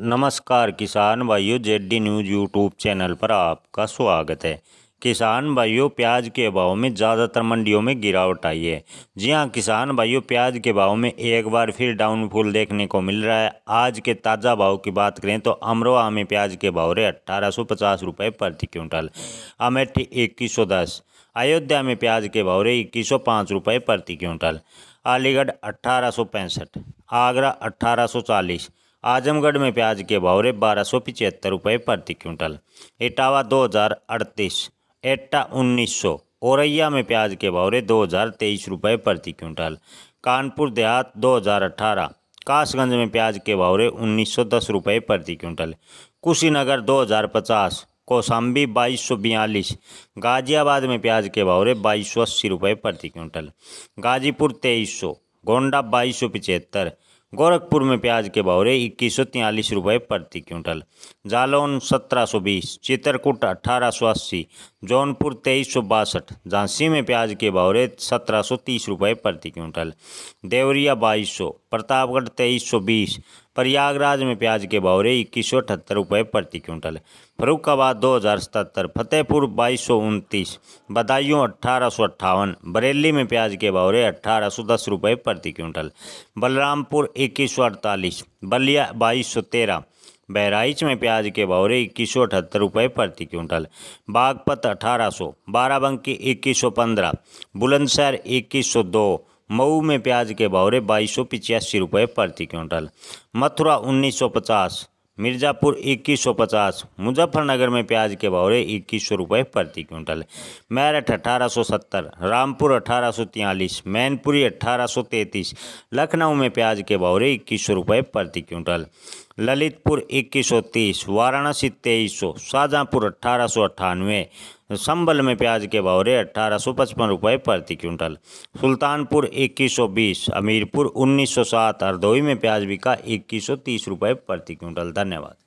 नमस्कार किसान भाइयों जेडी न्यूज़ यूट्यूब चैनल पर आपका स्वागत है किसान भाइयों प्याज के भाव में ज़्यादातर मंडियों में गिरावट आई है जी हाँ किसान भाइयों प्याज के भाव में एक बार फिर डाउनफॉल देखने को मिल रहा है आज के ताज़ा भाव की बात करें तो अमरोहा में प्याज के भाव रहे अट्ठारह सौ पचास रुपये प्रति क्विंटल अमेठी इक्कीस सौ दस अयोध्या में प्याज के भाव रहे इक्कीस सौ पाँच रुपये प्रति क्विंटल अलीगढ़ अट्ठारह सौ पैंसठ आगरा अट्ठारह सौ चालीस आजमगढ़ में प्याज के भावरे बारह सौ पिचहत्तर रुपये प्रति क्विंटल इटावा दो हज़ार अड़तीस एट्टा उन्नीस सौ औरैया में प्याज के भावरे दो हज़ार तेईस रुपये प्रति क्विंटल कानपुर देहात दो हज़ार अठारह कासगंज में प्याज के भावरे उन्नीस सौ दस रुपये प्रति क्विंटल कुशीनगर दो हज़ार पचास कौशाम्बी बाईस सौ बयालीस गाजियाबाद में प्याज के भावरे बाईस सौ अस्सी रुपये प्रति क्विंटल गाजीपुर तेईस सौ गोंडा बाईस सौ पिचहत्तर गोरखपुर में प्याज के भाव रहे इक्कीस सौ तियालीस रुपये प्रति क्विंटल जालौन सत्रह सौ बीस चित्रकूट अठारह सौ अस्सी जौनपुर तेईस सौ बासठ झांसी में प्याज के भाव रहे सत्रह सौ तीस रुपये प्रति क्विंटल देवरिया बाईस सौ प्रतापगढ़ तेईस सौ बीस प्रयागराज में प्याज के बावरे इक्कीस सौ अठहत्तर रुपये प्रति क्विंटल फरुखाबाद दो हज़ार सतहत्तर फतेहपुर बाईस सौ उनतीस बदायूँ अट्ठारह सौ अट्ठावन बरेली में प्याज के बावरे अट्ठारह सौ दस रुपये प्रति क्विंटल बलरामपुर इक्कीस सौ अड़तालीस बलिया बाईस सौ तेरह बहराइच में प्याज के बावरे इक्कीस सौ अठहत्तर रुपये प्रति क्विंटल बागपत अठारह सौ बाराबंकी इक्कीस सौ पंद्रह बुलंदशहर इक्कीस सौ दो मऊ में प्याज के भावरे बाईस सौ पिचासी रुपये प्रति क्विंटल मथुरा उन्नीस सौ पचास मिर्ज़ापुर इक्कीस सौ पचास मुजफ्फरनगर में प्याज के भावरे इक्कीस सौ रुपये प्रति क्विंटल मेरठ अठारह सौ सत्तर रामपुर अठारह सौ तियालीस मैनपुरी अठारह सौ तैंतीस लखनऊ में प्याज के भावरे इक्कीस सौ रुपये प्रति क्विंटल ललितपुर इक्कीस सौ तीस वाराणसी तेईस सौ शाहजहाँपुर अट्ठारह सौ अट्ठानवे संबल में प्याज के भाव अट्ठारह सौ पचपन रुपये प्रति क्विंटल सुल्तानपुर इक्कीस सौ बीस हमीरपुर उन्नीस सौ सात हरदोई में प्याज बिका इक्कीस सौ तीस रुपये प्रति क्विंटल धन्यवाद